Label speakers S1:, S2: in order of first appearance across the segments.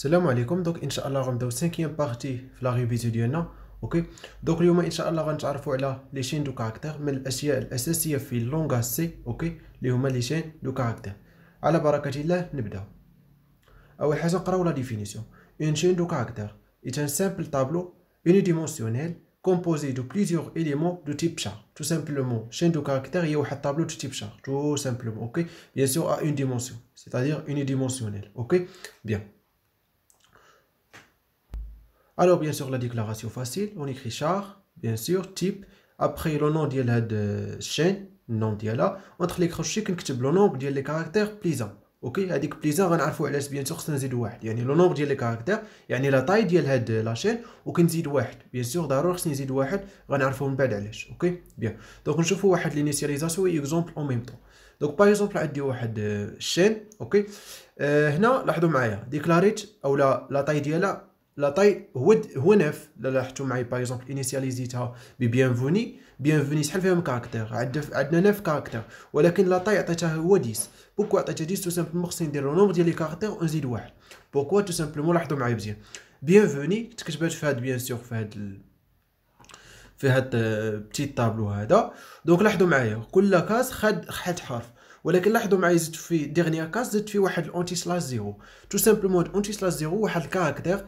S1: السلام عليكم دونك ان شاء الله غنبداو سانكيام بارتي في لا ريفيزيو ديالنا اوكي دونك اليوم ان شاء الله غنتعرفوا على لي شين دو كاركتر من الاشياء الاساسيه في لونغا سي اوكي اللي هما لي شين دو كاركتر على بركه الله نبدا اول حاجه نقراو لا ديفينيسيون اون شين دو كاركتر اي ان سامبل طابلو اوني ديمونسيونيل كومبوزي دو بليزيور اليمون دو تيب شار تو سامبلومون شين دو كاركتر هي واحد طابلو دو تيب شار تو سامبلومون اوكي بيان سور ا اون ديمونسيون سي تادير اوني ديمونسيونيل اوكي بيان Alors, bien sûr, la déclaration facile, on écrit char, bien sûr, type, après le nom de la chaîne, nom de là, entre les crochets, écrit le nombre de les caractères plaisants. اوكي هذيك بليزون غنعرفوا علاش بيان سور خصنا نزيد واحد يعني لو نومبر ديال لي كاركتير يعني لا طاي ديال هاد شين وكنزيد واحد بيان سور ضروري خصني نزيد واحد غنعرفوا من بعد علاش اوكي بيان دونك نشوفوا واحد لينيسياليزاسيون اكزومبل او دونك باغ اكزومبل عندي واحد شين اوكي هنا لاحظوا معايا ديكلاريت اولا لا طاي ديالها لا طاي هو هو ناف لا لاحظتوا معاي باغ اكزومبل انيسياليزيتها بيان بيانفوني شحال فيهم كاركتر عندنا نف كاركتر ولكن لا طاي عطيتها هو 10 بوكو عطيتها 10 تو سامبلومون خصني ندير لو نومبر ديال لي كاركتر ونزيد واحد بوكو تو سامبلومون لاحظوا معايا مزيان بيانفوني تكتبات في هاد بيان سيغ في هاد ال... في هاد بتي طابلو هذا دونك لاحظوا معايا كل كاس خد خد حرف ولكن لاحظوا معايا زدت في ديغنيير كاس زدت فيه واحد الاونتي سلاس زيرو تو سامبلومون اونتي سلاس زيرو واحد الكاركتر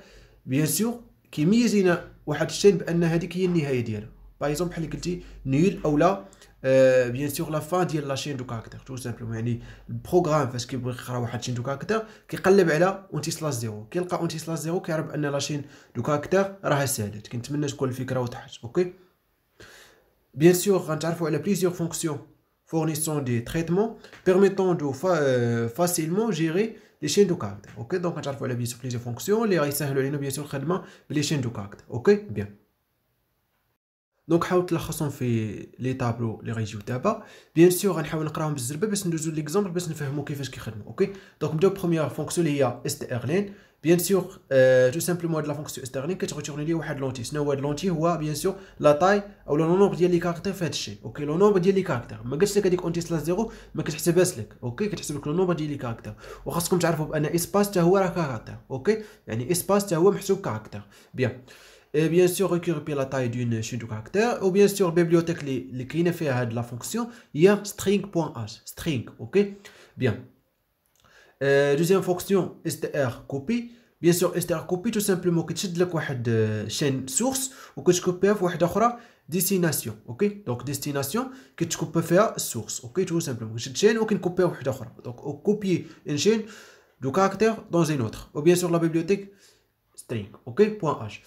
S1: بيان سور لنا واحد الشيء بان هذيك هي النهايه ديالها باغ اكزومبل بحال اللي قلتي نيل او لا آه، بيان سور لا فان ديال لا شين دو كاركتر تو سامبلومون يعني البروغرام فاش كيبغي يقرا واحد شين دو كاركتر كيقلب على اونتي سلاس زيرو كيلقى اونتي سلاس زيرو كيعرف ان لا شين دو كاركتر راها سالت كنتمنى تكون الفكره وضحت اوكي بيان سور غنتعرفوا على بليزيور فونكسيون فورنيسون دي تريتمون بيرميتون دو فاسيلمون euh, les chaînes de cartes, ok Donc, à chaque fois, les fonctions, les les les chaînes de Bien. دونك حاول تلخصهم في لي طابلو اللي غيجيو دابا بيان سور غنحاول نقراهم بالزربه باش ندوزو ليكزامبل باش نفهمو كيفاش كيخدمو اوكي دونك نبداو بروميير فونكسيون اللي هي اس تي ار لين بيان سور تو سامبلومون هاد لا فونكسيون اس تي ار لين كتغيتورني ليا واحد لونتي شنو هو هاد لونتي هو بيان سور لا طاي او لو نومبر ديال لي كاركتير في هاد الشيء اوكي لو نومبر ديال لي كاركتير ما قالتش لك هذيك اونتي سلاس زيرو ما كتحسبهاش لك اوكي كتحسب لك لو نومبر ديال لي كاركتير وخاصكم تعرفوا بان اسباس حتى هو راه كاركتير اوكي يعني اسباس حتى هو محسوب كاركتير بيان et bien sûr récupérer la taille d'une chaîne de caractère ou bien sûr bibliothèque les les qui fait de la fonction il y a string.h string ok bien euh, deuxième fonction str copie bien sûr str copie tout simplement tu لك la chaîne source tu copies une autre destination ok donc destination peux faire source ok tout simplement une chaîne une autre. donc copier une chaîne de caractère dans une autre ou bien sûr la bibliothèque string ok .h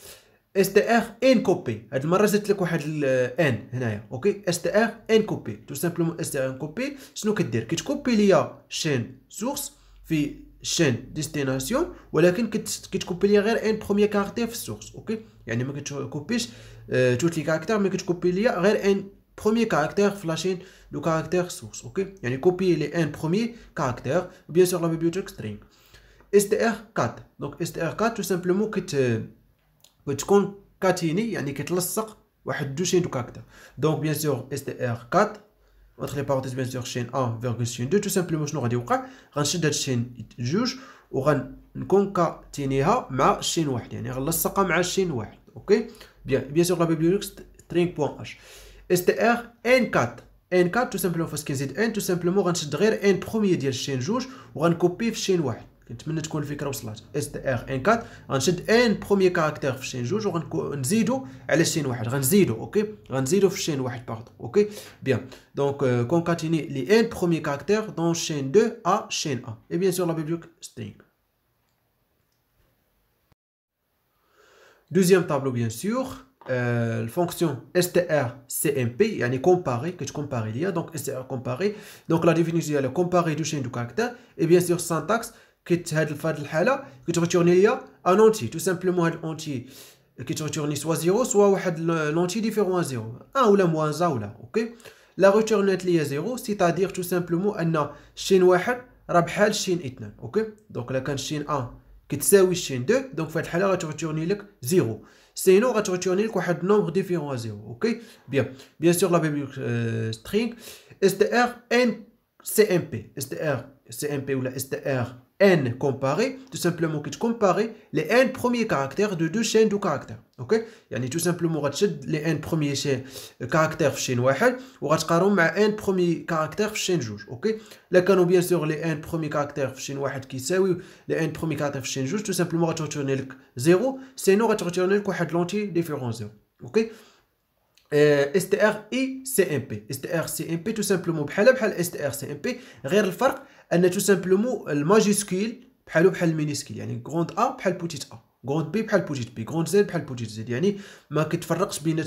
S1: اس تي ار ان كوبي هاد المره زدت لك واحد ان هنايا اوكي اس تي ار ان كوبي تو سامبلومون اس تي ار ان كوبي شنو كدير كتكوبي ليا شين سورس في شين ديستيناسيون ولكن كتكوبي ليا غير ان بروميير كاركتير في السورس اوكي يعني ما كتكوبيش توت لي كاركتير مي كتكوبي ليا غير ان بروميير كاركتير في لاشين دو كاركتير سورس اوكي يعني كوبي لي ان بروميير كاركتير بيان سور لا بيبليوتيك سترينغ اس تي ار 4 دونك اس تي ار 4 تو سامبلومون كت وتكون كاتيني يعني كتلصق واحد دوشين دوك هكذا دونك بيان سور اس تي ار 4 ونخلي لي باغوتيز بيان سور شين 1 فيرغول شين 2 تو سامبلومون شنو غادي يوقع غنشد هاد الشين جوج كاتينيها مع شين واحد يعني غنلصقها مع شين واحد اوكي بيان بيان سور لا بوان اش اس تي ار ان 4 ان 4 تو سامبلومون فاش كنزيد ان تو سامبلومون غنشد غير ان بروميي ديال الشين جوج وغنكوبي في شين واحد str تكون الفكره وصلت اس premier ار ان 4 غنشد ان بروميير كاركتير في الشين جوج وغنزيدو على الشين واحد غنزيدو اوكي غنزيدو 2 à euh, chaîne 1. Et bien sûr, la bibliothèque string Deuxième tableau, bien sûr, euh, la fonction strcmp, que tu il donc str Donc la définition, elle est comparer du chaîne du caractère, et bien sûr, syntaxe, كيت هاد فهاد الحاله كيتغتورني ليا ان اونتي تو سامبلومون هاد الاونتي كيتغتورني سوا زيرو سوا واحد لونتي ديفيرون زيرو ان ولا موان زا ولا اوكي لا غوتورنات ليا زيرو سيتادير تو سامبلومون ان شين واحد راه بحال شين اثنان اوكي دونك الا كان شين ان كتساوي شين دو دونك في هاد الحاله غتغتورني لك زيرو سينو غتغتورني لك واحد نومبر ديفيرون زيرو اوكي بيان بيان سور لا بيبليك سترينغ اس تي ار ان سي ام بي اس تي ار سي ام بي ولا اس تي ار n comparé, tout simplement que tu compares les n premiers caractères de deux chaînes de caractères. OK يعني tout simplement tu غتشد les n premiers chaînes euh, caractères de chaîne tu compares les n premiers caractères de chaîne 2. OK Là, كانوا bien sûr les n premiers caractères de chaîne qui sont les n premiers caractères de chaîne 2, tout simplement غترتيرني لك 0 sinon tu لك واحد لونتي ديفيرون 0. OK euh, STR et CMP STR CMP tout simplement بحال بحال STR CMP غير الفرق ان تو سامبلومون الماجيسكيل بحالو بحال المينيسكيل يعني كروند ا بحال بوتيت ا كروند بي بحال بوتيت بي كروند زيد بحال بوتيت زيد يعني ما كتفرقش بين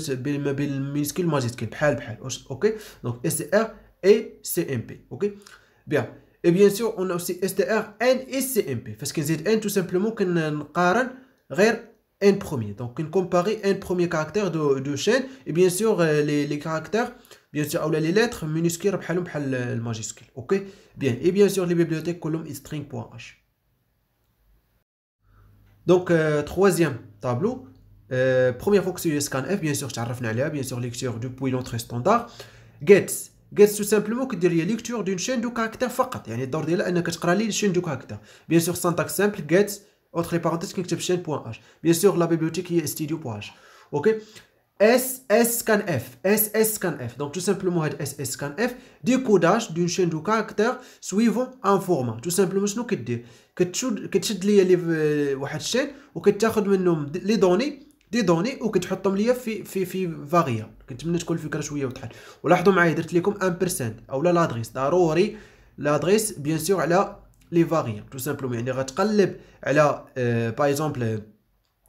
S1: ما بين المينيسكيل والماجيسكيل بحال بحال اوكي دونك اس تي ار اي سي ام بي اوكي بيان اي بيان سور اون اوسي اس تي ار ان اي سي ام بي فاش كنزيد ان تو سامبلومون كنقارن غير ان بروميي دونك كنكومباري ان بروميي كاركتير دو دو شين اي بيان bien لي لي كاركتير bien sûr au les lettres minuscules بحالهم majuscules bien et bien sûr les bibliothèques columnistring.h. string.h donc euh, troisième tableau euh, Première fonction scan scanf bien sûr tu as bien sûr lecture du l'entrée standard gets gets tout simplement que dir lecture d'une chaîne de caractère فقط يعني ديالها لي chaîne caractère bien sûr syntaxe simple gets entre parenthèses qui est chaîne.h bien sûr la bibliothèque est studio.h OK S S scan F S S scan F donc tout simplement هاد S S scan F décodage d'une chaîne de caractères suivant un format tout simplement شنو كدير كتشد كتشد ليا لي واحد الشين وكتاخد منهم لي دوني دي دوني وكتحطهم ليا في في في فاريا كنتمنى تكون الفكره شويه وضحت ولاحظوا معايا درت لكم ان بيرسنت اولا لادريس ضروري لادريس بيان سور على لي فاريا تو سامبلومون يعني غتقلب على باي اكزومبل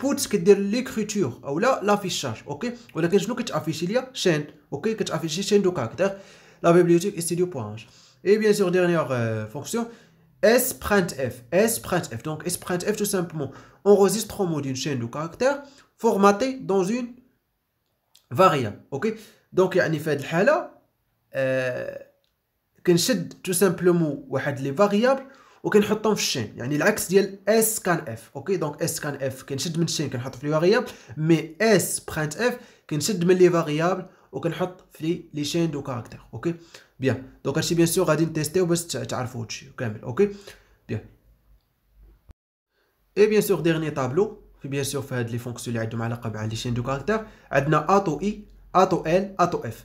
S1: pour ce qui est de l'écriture ou là l'affichage ok ou a que je nous que il y a chaîne ok que tu affiches chaîne de caractère la bibliothèque et studio.org et bien sûr dernière euh, fonction sprintf sprintf donc sprintf tout simplement enregistre au mot d'une chaîne de caractère Formatée dans une variable ok donc il y a un effet de là chaîne tout simplement les variables وكنحطهم في الشين يعني العكس ديال اس كان اف اوكي دونك اس كان اف كنشد من الشين كنحط في لي فاريابل مي اس برانت اف كنشد من لي فاريابل وكنحط في لي شين دو كاركتير اوكي بيان دونك هادشي بيان سور غادي نتيستيو باش تعرفوا هادشي كامل اوكي بيان اي بيان سور ديرني طابلو في بيان سور في هاد لي فونكسيون اللي عندهم علاقه مع لي شين دو كاركتير عندنا ا تو اي ا تو ال ا تو اف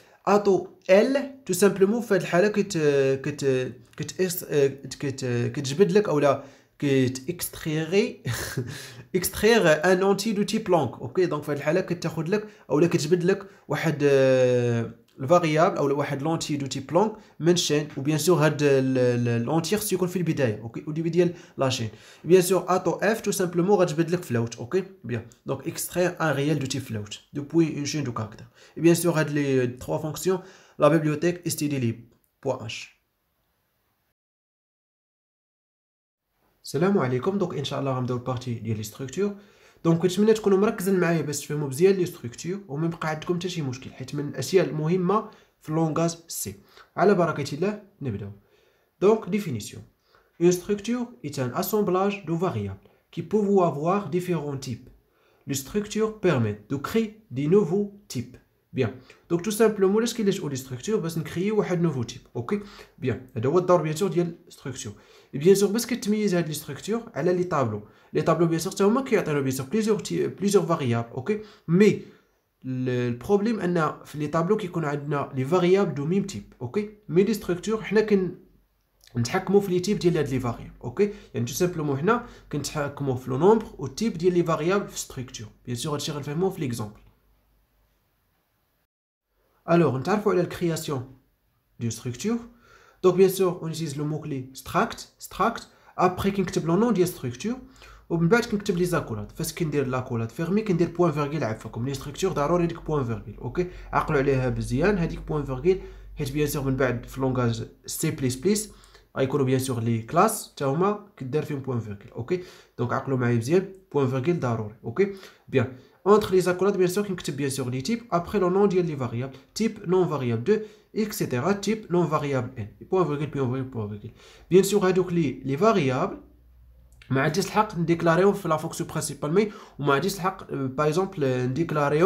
S1: اطو ال تو سامبلومون في هذه الحاله كت كت كت كت كتجبد لك اولا كتاكستريغي اكستريغ ان اونتي دو تيب لونك اوكي دونك في هذه الحاله كتاخذ لك اولا كتجبد لك واحد La variable, ou l'entier du type long, la même chaîne, ou bien sûr, on euh, l'entier sur le fil bidei, ou le bidei la chaîne. Bien sûr, A F, tout simplement, on va ajouter le float. Donc, extraire un réel du type float depuis une chaîne de caractère. Et bien sûr, on les euh, trois fonctions, la bibliothèque stdlib.h salam lih donc comme Inch'Allah la partie de la structure. دونك كنتمنى تكونوا مركزين معايا باش تفهموا مزيان لي ستركتور وما يبقى عندكم حتى شي مشكل حيت من الاشياء المهمه في اللونغاج سي على بركه الله نبداو دونك ديفينيسيون Une structure est un assemblage de variables qui peuvent avoir différents types. Les structures permettent de créer des nouveaux types. Bien. Donc tout simplement, lorsqu'il y une structure, c'est de créer un nouveau type. Ok Bien. Et bien sûr, il y une structure bien sûr, parce que tu as mis des structures, elle a les tableaux. Les tableaux, bien sûr, c'est un mot qui a plusieurs variables. Mais le problème, c'est que les tableaux qui a les variables du même type. Mais les structures, nous avons les types de variables. ok avons tout simplement le nombre et le type de variables structure. Bien sûr, je vais nous avons l'exemple. Alors, nous avons la création de structure. Donc, bien sûr, on utilise le mot-clé struct, struct. Après, on écrit le nom de la structure. Et on écrit les accolades. Parce qu'on la accolade fermée, on écrit le point virgule. Comme les structures, d'abord, il y point virgule. Ok Aqlu vous bien, il point virgule. Et bien sûr, on ben, écrit le langage C++. Il y a bien sûr les classes. Tiens, on écrit le point virgule. Ok Donc, aqlu alayha le point virgule, d'abord. Ok Bien entre les accolades bien sûr écrit bien sûr les types après le nom ديال les variables type non variable 2 etc type non variable n point virgule point virgule point virgule bien sûr hein, les variables on عنديش الحق نديكلاريهم la fonction principale, on a وما par exemple, exemple, euh, déclarer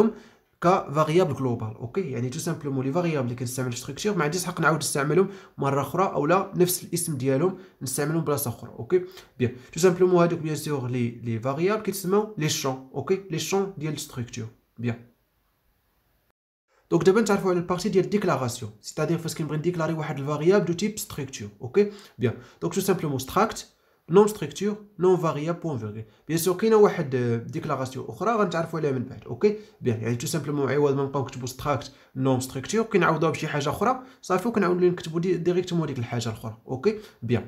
S1: كفاريابل جلوبال اوكي يعني تو سامبلومون لي فاريابل اللي كنستعمل في ستركتشر ما عنديش حق نعاود نستعملهم مره اخرى اولا نفس الاسم ديالهم نستعملهم بلاصه اخرى اوكي بيان تو سامبلومون هادوك بيان سور لي لي فاريابل كيتسماو لي شون اوكي لي شون ديال ستركتور بيان دونك دابا نتعرفوا على البارتي ديال ديكلاراسيون سيتادير فاش كنبغي نديكلاري واحد الفاريابل دو تيب ستركتشر اوكي بيان دونك تو سامبلومون ستراكت نون ستركتور نون فاريابل بوان فيغي بيان سور كاينه واحد ديكلاراسيون اخرى غنتعرفوا عليها من بعد اوكي بيان يعني تو سامبلومون عوض ما نبقاو نكتبوا ستراكت نون ستركتور كنعوضوها بشي حاجه اخرى صافي وكنعاودوا نكتبوا ديريكتومون ديك الحاجه الاخرى اوكي بيان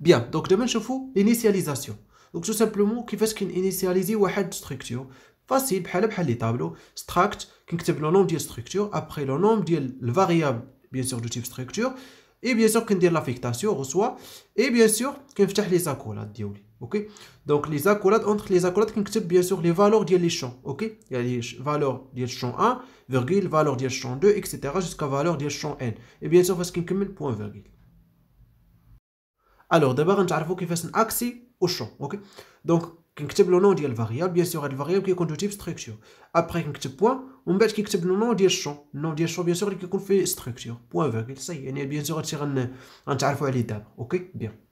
S1: بيان دونك دابا نشوفوا لينيسياليزاسيون دونك تو سامبلومون كيفاش كنينيسياليزي واحد ستركتور فاسيل بحال بحال لي طابلو ستراكت كنكتب لو نوم ديال ستركتور ابخي لو نوم ديال الفاريابل بيان سور دو تيب ستركتور et bien sûr كندير l'affectation reçoit et bien sûr كنفتح les accolades Donc ok donc les accolades entre les accolades كنكتب bien sûr les valeurs ديال les champs a les valeurs ديال champ 1 virgule valeur ديال champ 2 etc jusqu'à valeur des champ n et bien sûr فاش un point virgule alors d'abord on va غنتعرفوا un axe au champ ok donc كنكتب لو نون ديال الفاريابل بيان سور هاد الفاريابل كيكون دو تيب ستركتور ابري كنكتب بوان ومن بعد كيكتب لو نون ديال الشون النون ديال الشون بيان سور اللي كيكون فيه ستركتور بوان فيرغول سي يعني بيان سور هادشي غنتعرفو عليه دابا اوكي بيان